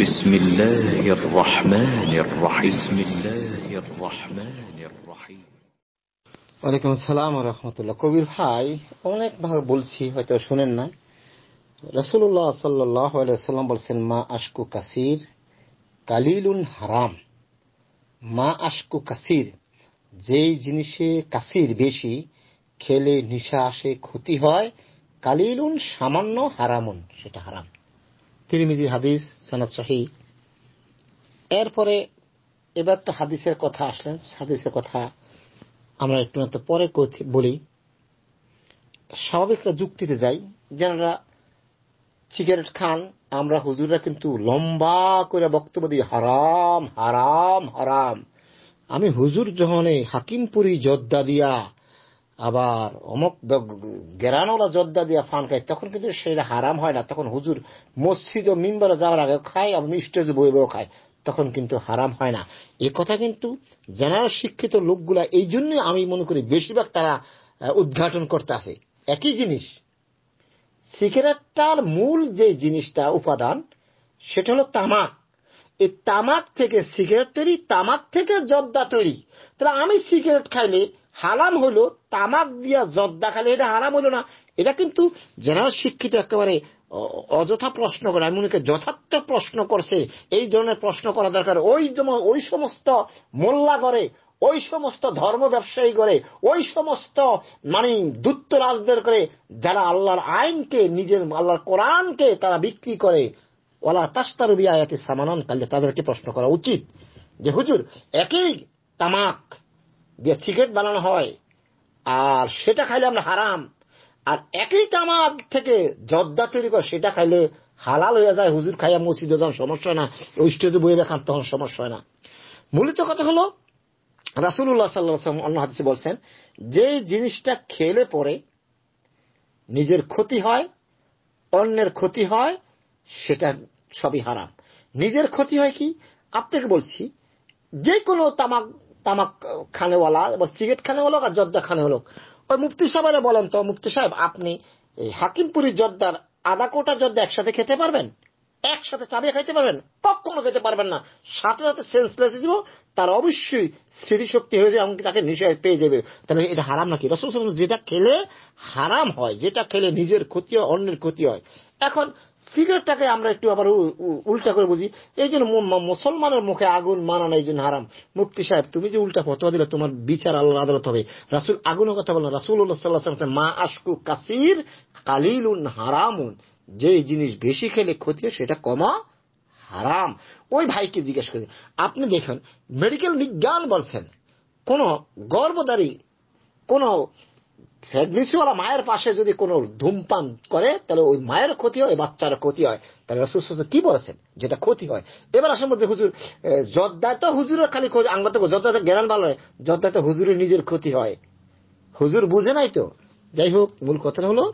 بسم الله الرحمن الرحيم بسم الله الرحمن الرحيم ওয়ালাইকুম আসসালাম রহমতুল্লাহ কবির ভাই অনেক ভাবে বলছি হয়তো শুনেন না রাসূলুল্লাহ সাল্লাল্লাহু আলাইহি ওয়াসাল্লাম বলেছেন মা আশকু কাসির কালিলুন হারাম মা আশকু কাসির যেই জিনিসে কাসির বেশি খেলে নিশা আসে ক্ষতি হয় কালিলুন সামান্য হারামুন সেটা হারাম তিরিমিজি হাদিস সনাদ শাহি এরপরে এবার তো হাদিসের কথা আসলেন হাদিসের কথা আমরা একটু পরে বলি স্বাভাবিকরা যুক্তিতে যাই যারা সিগারেট খান আমরা হুজুররা কিন্তু লম্বা করে বক্তব্য দিই হারাম হারাম হারাম আমি হুজুর যখন হাকিমপুরি যোদ্ধা দিয়া আবার অমুক গেরানোলা জর্দা দিয়া ফান খায় তখন কিন্তু সেটা হারাম হয় না তখন হুজুর মসজিদ ও মিম্বারে যাওয়ার আগে খায় আবার মিষ্টেজ বই বই খায় তখন কিন্তু হারাম হয় না এ কথা কিন্তু জেনারেল শিক্ষিত লোকগুলা এই জন্য আমি মনে করি বেশিরভাগ তারা উদ্ঘাটন করতে আসে একই জিনিস সিগারেটটার মূল যে জিনিসটা উপাদান সেটা হলো তামাক এই তামাক থেকে সিগারেট তৈরি তামাক থেকে জর্দা তৈরি তাহলে আমি সিগারেট খাইলে হারাম হলো তামাক দিয়া জর্দা খালে এটা হারাম হলো না এটা কিন্তু জেনারেল শিক্ষিত একেবারে অযথা প্রশ্ন করে আমি মনে যথার্থ প্রশ্ন করছে এই ধরনের প্রশ্ন করা দরকার ওই ওই সমস্ত মোল্লা করে ওই সমস্ত ধর্ম ব্যবসায়ী করে ওই সমস্ত মানে রাজদের করে যারা আল্লাহর আইনকে নিজের আল্লাহর কোরআনকে তারা বিক্রি করে ওলা তাস্তারবি আয়াতে সামানান কালে তাদেরকে প্রশ্ন করা উচিত যে হুজুর একই তামাক দিয়ে সিগারেট বানানো হয় আর সেটা খাইলে আমরা হারাম আর একই তামাক থেকে জর্দা তৈরি করে সেটা খাইলে হালাল হয়ে যায় হুজুর খাইয়া মসজিদে যখন সমস্যা না ওই স্টেজে বই খান তখন সমস্যা হয় না মূলত কথা হলো রাসুল্লাহ সাল্লাম অন্য হাদিসে বলছেন যে জিনিসটা খেলে পরে নিজের ক্ষতি হয় অন্যের ক্ষতি হয় সেটা সবই হারাম নিজের ক্ষতি হয় কি আপনাকে বলছি যে কোনো তামাক তামাক খানেওয়ালা বা সিগারেট খানেওয়ালা আর জর্দা খানেওয়ালা ওই মুফতি সাহেব বলেন তো মুফতি সাহেব আপনি এই হাকিমপুরি জর্দার আধা কোটা জর্দা একসাথে খেতে পারবেন একসাথে চাবিয়ে খাইতে পারবেন কখনো খেতে পারবেন না সাথে সাথে সেন্সলেস দিব তার অবশ্যই স্মৃতিশক্তি হয়ে যাবে এমনকি তাকে নিষেধ পেয়ে যাবে তাহলে এটা হারাম নাকি রসুল যেটা খেলে হারাম হয় যেটা খেলে নিজের ক্ষতি হয় অন্যের ক্ষতি হয় এখন সিগারেটটাকে আমরা একটু আবার উল্টা করে বুঝি এই জন্য মুসলমানের মুখে আগুন মানানো এই জন্য হারাম মুক্তি সাহেব তুমি যে উল্টা ফতোয়া দিলে তোমার বিচার আল্লাহ আদালত হবে রাসুল আগুনের কথা বলেন রাসুল সাল্লাহ মা আসকু কাসির কালিলুন হারামুন যে জিনিস বেশি খেলে ক্ষতি সেটা কমা হারাম ওই ভাইকে জিজ্ঞেস করে আপনি দেখেন মেডিকেল বিজ্ঞান বলছেন কোন গর্ভধারী কোন প্রেগনেন্সিওয়ালা মায়ের পাশে যদি কোনো ধূমপান করে তাহলে ওই মায়ের ক্ষতি হয় বাচ্চার ক্ষতি হয় তাহলে রসুল কি বলেছেন যেটা ক্ষতি হয় এবার আসার মধ্যে হুজুর যদ্দায় তো হুজুরের খালি খোঁজ আমরা তো যদ্দায় তো জ্ঞান ভালো হয় যদ্দায় তো হুজুরের নিজের ক্ষতি হয় হুজুর বুঝে নাই তো যাই হোক মূল কথা হলো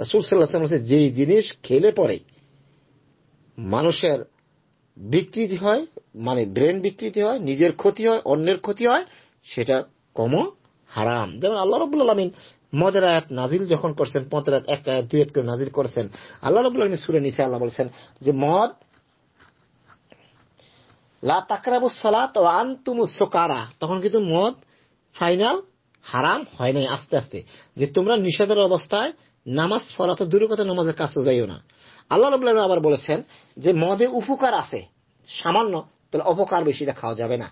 রসুল সাল্লাহ যেই জিনিস খেলে পরে মানুষের বিকৃতি হয় মানে ব্রেন বিকৃতি হয় নিজের ক্ষতি হয় অন্যের ক্ষতি হয় সেটা কমও হারাম যেমন আল্লাহ রবুল্লা আলমিন মদের আয়াত নাজিল যখন করছেন পদের আয়াত এক আয়াত দুই করে নাজিল করেছেন আল্লাহ রবুল্লা আলমিন সুরে নিচে আল্লাহ বলছেন যে মদ লা তাকরাবু সালাত ও সোকারা তখন কিন্তু মদ ফাইনাল হারাম হয় নাই আস্তে আস্তে যে তোমরা নিষেধের অবস্থায় নামাজ পড়া তো কথা নামাজের কাছে যাইও না আল্লাহ আবার বলেছেন যে মদে উপকার আছে সামান্য তাহলে অপকার বেশি এটা খাওয়া যাবে না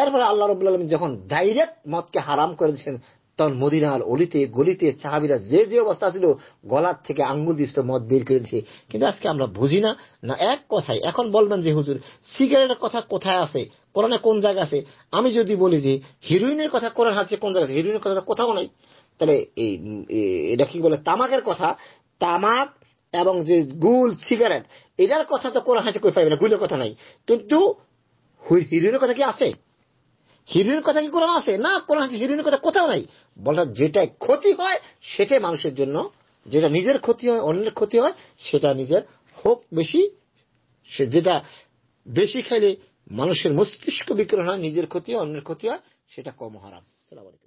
এরপরে আল্লাহ রবুল আলম যখন ডাইরেক্ট মদকে হারাম করে দিয়েছেন তখন মদিনার অলিতে গলিতে চাহাবিরা যে যে অবস্থা ছিল গলার থেকে আঙ্গুল দিয়েছিল মদ বের করে দিয়েছে কিন্তু আজকে আমরা বুঝি না না এক কথাই এখন বলবেন যে হুজুর সিগারেটের কথা কোথায় আছে কোরআনে কোন জায়গা আছে আমি যদি বলি যে হিরোইনের কথা কোরআন আছে কোন জায়গা আছে হিরোইনের কথা কোথাও নাই তাহলে এই এটা কি বলে তামাকের কথা তামাক এবং যে গুল সিগারেট এটার কথা তো কোরআন হাসি কই পাইবে না গুলের কথা নাই কিন্তু হিরোইনের কথা কি আছে হিরোইনের কথা কি কোরআন আছে না কোরআন আছে হিরোইনের কথা কোথাও নাই বলটা যেটাই ক্ষতি হয় সেটাই মানুষের জন্য যেটা নিজের ক্ষতি হয় অন্যের ক্ষতি হয় সেটা নিজের হোক বেশি সে যেটা বেশি খেলে মানুষের মস্তিষ্ক বিক্রয় হয় নিজের ক্ষতি হয় অন্যের ক্ষতি হয় সেটা কম হারাম সালামালাইকুম